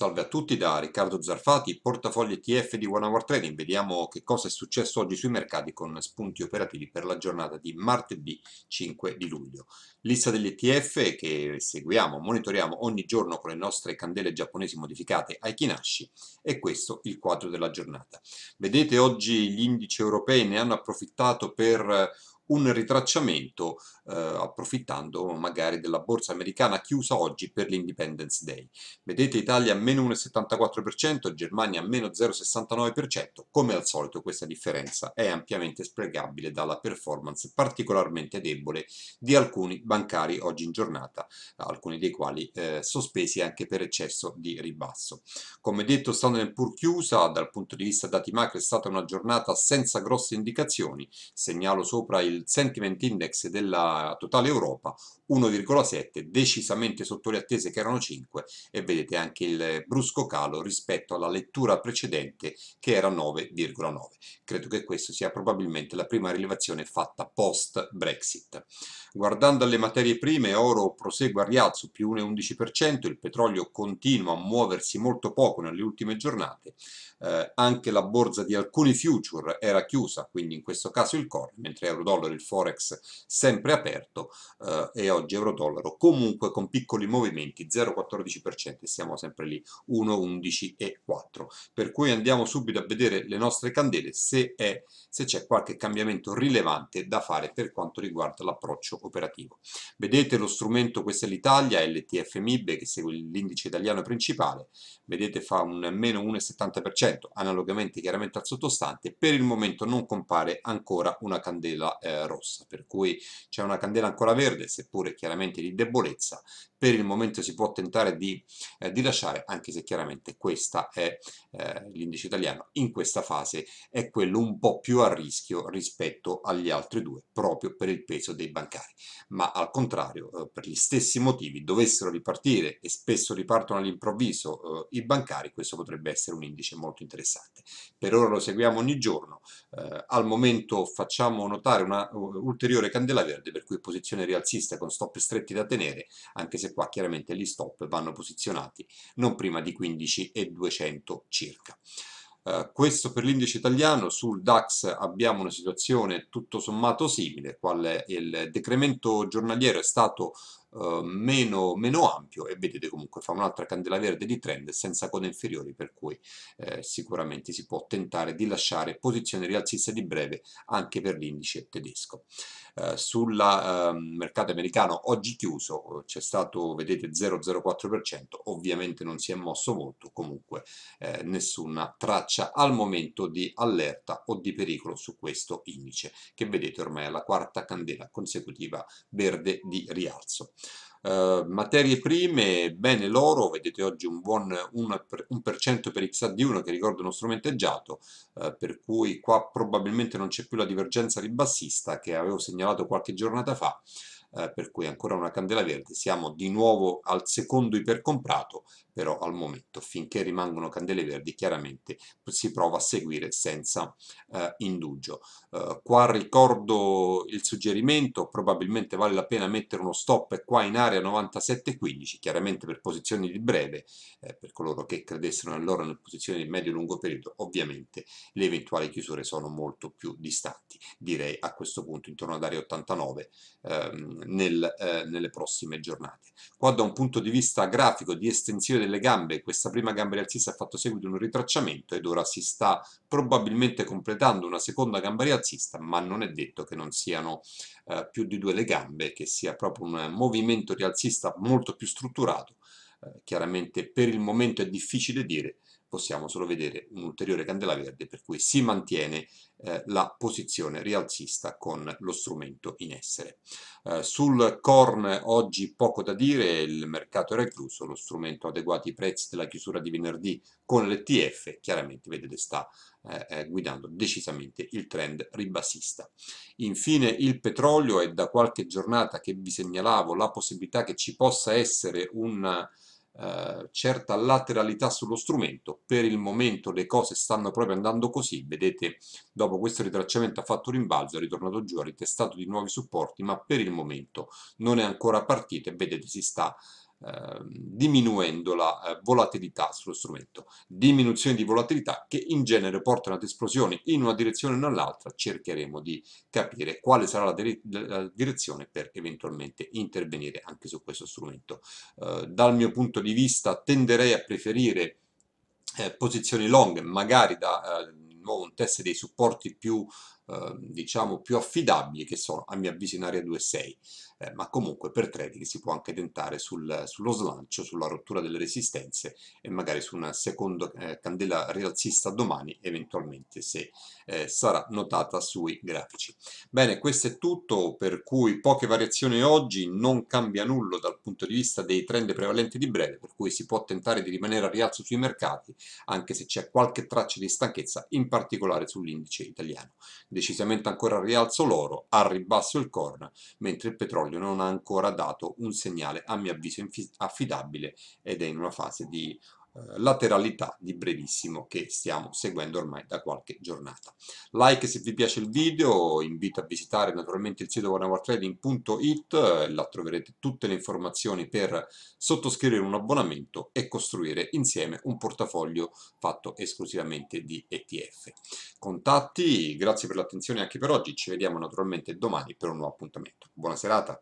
Salve a tutti da Riccardo Zarfati, portafogli ETF di One Hour Trading. Vediamo che cosa è successo oggi sui mercati con spunti operativi per la giornata di martedì 5 di luglio. Lista degli ETF che seguiamo, monitoriamo ogni giorno con le nostre candele giapponesi modificate ai Kinashi e questo il quadro della giornata. Vedete oggi gli indici europei ne hanno approfittato per un ritracciamento eh, approfittando magari della borsa americana chiusa oggi per l'Independence Day. Vedete Italia meno 1,74%, Germania meno 0,69%, come al solito questa differenza è ampiamente spregabile dalla performance particolarmente debole di alcuni bancari oggi in giornata, alcuni dei quali eh, sospesi anche per eccesso di ribasso. Come detto Standard pur chiusa dal punto di vista dati macro è stata una giornata senza grosse indicazioni, segnalo sopra il sentiment index della totale Europa 1,7 decisamente sotto le attese che erano 5 e vedete anche il brusco calo rispetto alla lettura precedente che era 9,9 credo che questa sia probabilmente la prima rilevazione fatta post Brexit guardando alle materie prime oro prosegue a rialzo più 1,11% il petrolio continua a muoversi molto poco nelle ultime giornate eh, anche la borsa di alcuni future era chiusa quindi in questo caso il core mentre euro dollaro dollaro, il forex sempre aperto eh, e oggi euro dollaro comunque con piccoli movimenti 0,14% siamo sempre lì 1,11 e 4 per cui andiamo subito a vedere le nostre candele se c'è qualche cambiamento rilevante da fare per quanto riguarda l'approccio operativo vedete lo strumento questa è l'Italia LTF MIB che segue l'indice italiano principale vedete fa un meno 1,70% analogamente chiaramente al sottostante per il momento non compare ancora una candela eh, rossa, per cui c'è una candela ancora verde, seppure chiaramente di debolezza, per il momento si può tentare di eh, rilasciare, anche se chiaramente questa è eh, l'indice italiano, in questa fase è quello un po' più a rischio rispetto agli altri due, proprio per il peso dei bancari. Ma al contrario, eh, per gli stessi motivi, dovessero ripartire, e spesso ripartono all'improvviso, eh, i bancari, questo potrebbe essere un indice molto interessante. Per ora lo seguiamo ogni giorno, eh, al momento facciamo notare una uh, ulteriore candela verde, per cui posizione rialzista con stop stretti da tenere, anche se e qua chiaramente gli stop vanno posizionati non prima di 15 e 200 circa. Uh, questo per l'indice italiano, sul DAX abbiamo una situazione tutto sommato simile, quale il decremento giornaliero è stato eh, meno, meno, ampio e vedete comunque fa un'altra candela verde di trend senza code inferiori per cui eh, sicuramente si può tentare di lasciare posizione rialzista di breve anche per l'indice tedesco eh, sul ehm, mercato americano oggi chiuso c'è stato vedete 0,04% ovviamente non si è mosso molto comunque eh, nessuna traccia al momento di allerta o di pericolo su questo indice che vedete ormai è la quarta candela consecutiva verde di rialzo Uh, materie prime, bene l'oro, vedete oggi un buon 1% per XAD1 che ricorda uno strumenteggiato, uh, eh, per cui qua probabilmente non c'è più la divergenza ribassista che avevo segnalato qualche giornata fa, uh, per cui ancora una candela verde, siamo di nuovo al secondo ipercomprato, però al momento finché rimangono candele verdi chiaramente si prova a seguire senza eh, indugio. Eh, qua ricordo il suggerimento, probabilmente vale la pena mettere uno stop qua in area 97.15 chiaramente per posizioni di breve, eh, per coloro che credessero allora nelle posizione di medio-lungo periodo, ovviamente le eventuali chiusure sono molto più distanti, direi a questo punto intorno ad area 89 ehm, nel, eh, nelle prossime giornate. Qua da un punto di vista grafico di estensione delle gambe, questa prima gamba rialzista ha fatto seguito un ritracciamento ed ora si sta probabilmente completando una seconda gamba rialzista, ma non è detto che non siano eh, più di due le gambe, che sia proprio un movimento rialzista molto più strutturato. Eh, chiaramente per il momento è difficile dire, possiamo solo vedere un'ulteriore candela verde per cui si mantiene eh, la posizione rialzista con lo strumento in essere. Eh, sul corn oggi poco da dire, il mercato era chiuso, lo strumento adeguato i prezzi della chiusura di venerdì con l'ETF chiaramente vedete sta eh, eh, guidando decisamente il trend ribassista. Infine il petrolio è da qualche giornata che vi segnalavo la possibilità che ci possa essere un eh, certa lateralità sullo strumento, per il momento le cose stanno proprio andando così, vedete dopo questo ritracciamento ha fatto rimbalzo, è ritornato giù, ha ritestato di nuovi supporti, ma per il momento non è ancora partito e vedete si sta Ehm, diminuendo la eh, volatilità sullo strumento. Diminuzione di volatilità che in genere portano ad esplosioni in una direzione o nell'altra, cercheremo di capire quale sarà la, la, direzione per eventualmente intervenire anche su questo strumento. Eh, dal mio punto di vista tenderei a preferire eh, posizioni long, magari da eh, un test dei supporti più Ehm, diciamo più affidabili che sono a mio avviso in area 2.6 eh, ma comunque per trading si può anche tentare sul, sullo slancio, sulla rottura delle resistenze e magari su una seconda eh, candela rialzista domani eventualmente se eh, sarà notata sui grafici. Bene, questo è tutto, per cui poche variazioni oggi, non cambia nulla dal punto di vista dei trend prevalenti di breve, per cui si può tentare di rimanere a rialzo sui mercati anche se c'è qualche traccia di stanchezza, in particolare sull'indice italiano decisamente ancora al rialzo l'oro, al ribasso il corna, mentre il petrolio non ha ancora dato un segnale a mio avviso affidabile ed è in una fase di eh, lateralità di brevissimo che stiamo seguendo ormai da qualche giornata. Like se vi piace il video, invito a visitare naturalmente il sito onehourtrading.it, eh, là troverete tutte le informazioni per sottoscrivere un abbonamento e costruire insieme un portafoglio fatto esclusivamente di ETF. Contatti, grazie per l'attenzione anche per oggi, ci vediamo naturalmente domani per un nuovo appuntamento. Buona serata!